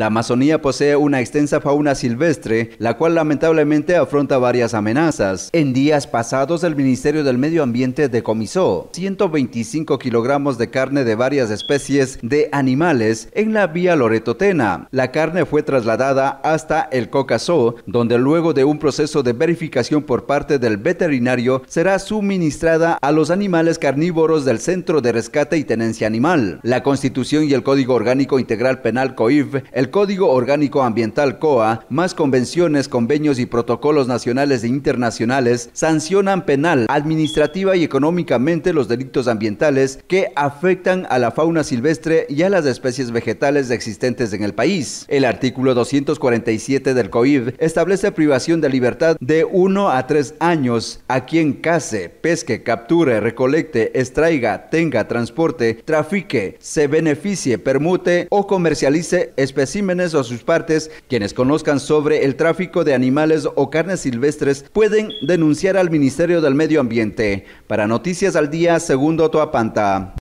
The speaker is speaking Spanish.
La Amazonía posee una extensa fauna silvestre, la cual lamentablemente afronta varias amenazas. En días pasados, el Ministerio del Medio Ambiente decomisó 125 kilogramos de carne de varias especies de animales en la vía Loretotena. La carne fue trasladada hasta el Cocasó, donde luego de un proceso de verificación por parte del veterinario será suministrada a los animales carnívoros del Centro de Rescate y Tenencia Animal. La Constitución y el Código Orgánico Integral Penal COIF, el Código Orgánico Ambiental COA, más convenciones, convenios y protocolos nacionales e internacionales sancionan penal, administrativa y económicamente los delitos ambientales que afectan a la fauna silvestre y a las especies vegetales existentes en el país. El artículo 247 del COIB establece privación de libertad de 1 a 3 años a quien case, pesque, capture, recolecte, extraiga, tenga, transporte, trafique, se beneficie, permute o comercialice especies o sus partes. Quienes conozcan sobre el tráfico de animales o carnes silvestres pueden denunciar al Ministerio del Medio Ambiente. Para Noticias al Día, Segundo Toapanta.